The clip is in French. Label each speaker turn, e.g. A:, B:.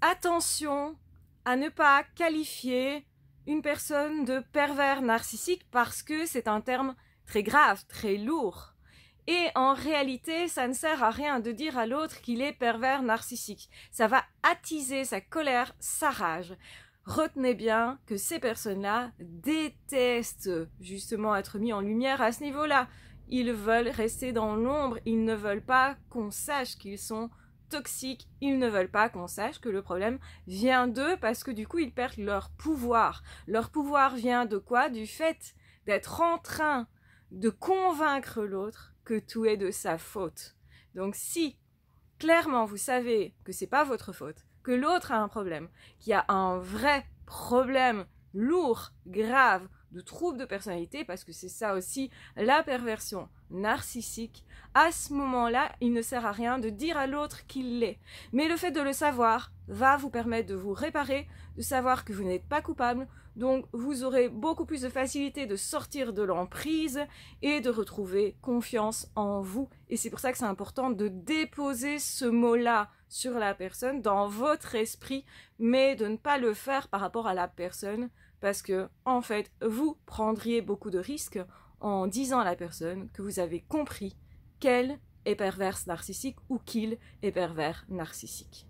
A: attention à ne pas qualifier une personne de pervers narcissique parce que c'est un terme très grave, très lourd. Et en réalité, ça ne sert à rien de dire à l'autre qu'il est pervers narcissique. Ça va attiser sa colère, sa rage. Retenez bien que ces personnes-là détestent justement être mis en lumière à ce niveau-là. Ils veulent rester dans l'ombre, ils ne veulent pas qu'on sache qu'ils sont toxiques, ils ne veulent pas qu'on sache que le problème vient d'eux parce que du coup ils perdent leur pouvoir. Leur pouvoir vient de quoi Du fait d'être en train de convaincre l'autre que tout est de sa faute. Donc si clairement vous savez que c'est pas votre faute, que l'autre a un problème, qu'il y a un vrai problème lourd, grave, de troubles de personnalité, parce que c'est ça aussi la perversion narcissique, à ce moment-là, il ne sert à rien de dire à l'autre qu'il l'est. Mais le fait de le savoir va vous permettre de vous réparer, de savoir que vous n'êtes pas coupable, donc vous aurez beaucoup plus de facilité de sortir de l'emprise et de retrouver confiance en vous. Et c'est pour ça que c'est important de déposer ce mot-là sur la personne dans votre esprit, mais de ne pas le faire par rapport à la personne parce que en fait, vous prendriez beaucoup de risques en disant à la personne que vous avez compris qu'elle est perverse narcissique ou qu'il est pervers narcissique.